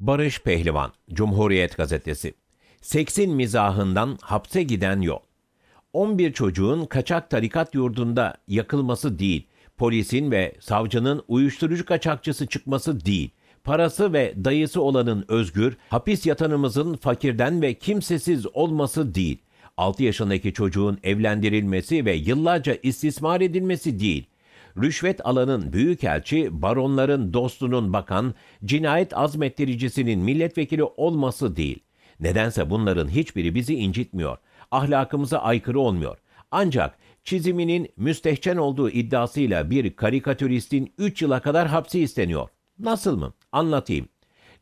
Barış Pehlivan, Cumhuriyet Gazetesi. Seksin mizahından hapse giden yol. 11 çocuğun kaçak tarikat yurdunda yakılması değil, polisin ve savcının uyuşturucu kaçakçısı çıkması değil, parası ve dayısı olanın özgür, hapis yatanımızın fakirden ve kimsesiz olması değil, 6 yaşındaki çocuğun evlendirilmesi ve yıllarca istismar edilmesi değil, rüşvet alanın büyükelçi, baronların dostunun bakan, cinayet azmettiricisinin milletvekili olması değil. Nedense bunların hiçbiri bizi incitmiyor. Ahlakımıza aykırı olmuyor. Ancak çiziminin müstehcen olduğu iddiasıyla bir karikatüristin 3 yıla kadar hapsi isteniyor. Nasıl mı? Anlatayım.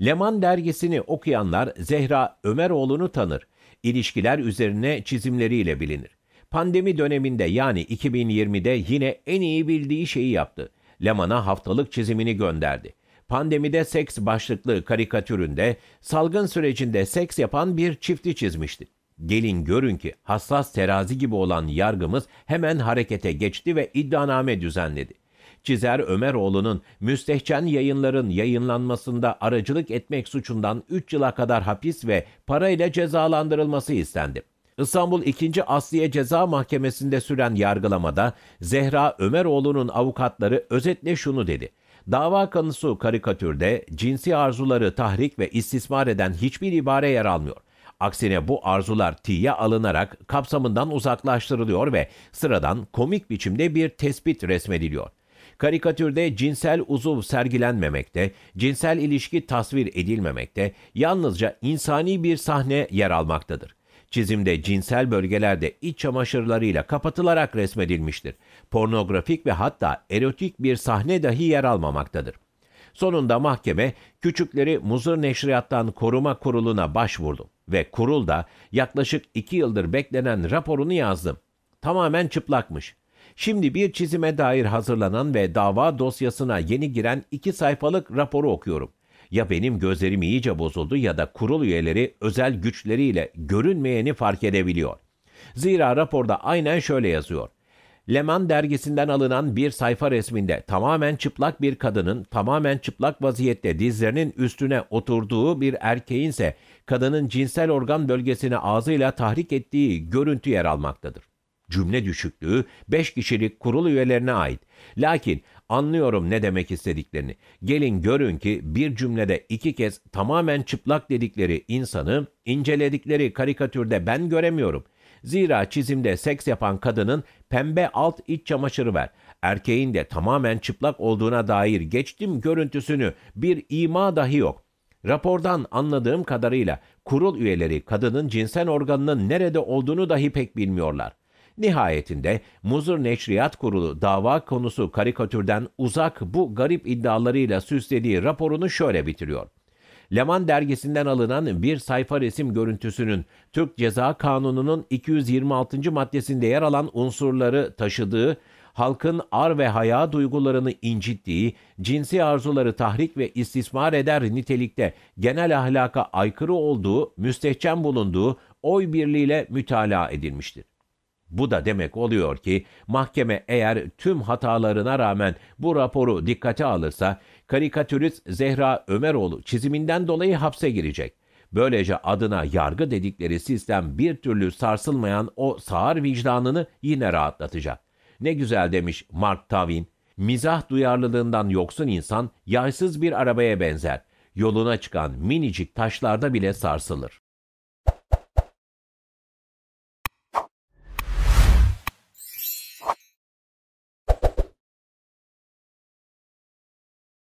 Leman dergisini okuyanlar Zehra Ömeroğlu'nu tanır. İlişkiler üzerine çizimleriyle bilinir. Pandemi döneminde yani 2020'de yine en iyi bildiği şeyi yaptı. Leman'a haftalık çizimini gönderdi. Pandemide seks başlıklı karikatüründe salgın sürecinde seks yapan bir çifti çizmişti. Gelin görün ki hassas terazi gibi olan yargımız hemen harekete geçti ve iddianame düzenledi. Çizer Ömeroğlu'nun müstehcen yayınların yayınlanmasında aracılık etmek suçundan 3 yıla kadar hapis ve parayla cezalandırılması istendi. İstanbul 2. Asliye Ceza Mahkemesi'nde süren yargılamada Zehra Ömeroğlu'nun avukatları özetle şunu dedi. Dava kanısı karikatürde cinsi arzuları tahrik ve istismar eden hiçbir ibare yer almıyor. Aksine bu arzular tiye alınarak kapsamından uzaklaştırılıyor ve sıradan komik biçimde bir tespit resmediliyor. Karikatürde cinsel uzuv sergilenmemekte, cinsel ilişki tasvir edilmemekte, yalnızca insani bir sahne yer almaktadır. Çizimde cinsel bölgelerde iç çamaşırlarıyla kapatılarak resmedilmiştir. Pornografik ve hatta erotik bir sahne dahi yer almamaktadır. Sonunda mahkeme küçükleri Muzır Neşriyattan Koruma Kurulu'na başvurdu ve kurulda yaklaşık iki yıldır beklenen raporunu yazdım. Tamamen çıplakmış. Şimdi bir çizime dair hazırlanan ve dava dosyasına yeni giren iki sayfalık raporu okuyorum. Ya benim gözlerim iyice bozuldu ya da kurul üyeleri özel güçleriyle görünmeyeni fark edebiliyor. Zira raporda aynen şöyle yazıyor. Leman dergisinden alınan bir sayfa resminde tamamen çıplak bir kadının tamamen çıplak vaziyette dizlerinin üstüne oturduğu bir erkeğin ise kadının cinsel organ bölgesini ağzıyla tahrik ettiği görüntü yer almaktadır. Cümle düşüklüğü 5 kişilik kurul üyelerine ait. Lakin Anlıyorum ne demek istediklerini. Gelin görün ki bir cümlede iki kez tamamen çıplak dedikleri insanı inceledikleri karikatürde ben göremiyorum. Zira çizimde seks yapan kadının pembe alt iç çamaşırı var. Erkeğin de tamamen çıplak olduğuna dair geçtim görüntüsünü bir ima dahi yok. Rapordan anladığım kadarıyla kurul üyeleri kadının cinsel organının nerede olduğunu dahi pek bilmiyorlar. Nihayetinde Muzur Neşriyat Kurulu dava konusu karikatürden uzak bu garip iddialarıyla süslediği raporunu şöyle bitiriyor. Leman dergisinden alınan bir sayfa resim görüntüsünün Türk Ceza Kanunu'nun 226. maddesinde yer alan unsurları taşıdığı, halkın ar ve haya duygularını incittiği, cinsi arzuları tahrik ve istismar eder nitelikte genel ahlaka aykırı olduğu, müstehcen bulunduğu, oy birliğiyle mütalaa edilmiştir. Bu da demek oluyor ki mahkeme eğer tüm hatalarına rağmen bu raporu dikkate alırsa karikatürist Zehra Ömeroğlu çiziminden dolayı hapse girecek. Böylece adına yargı dedikleri sistem bir türlü sarsılmayan o sağır vicdanını yine rahatlatacak. Ne güzel demiş Mark Twain. Mizah duyarlılığından yoksun insan yaysız bir arabaya benzer. Yoluna çıkan minicik taşlarda bile sarsılır.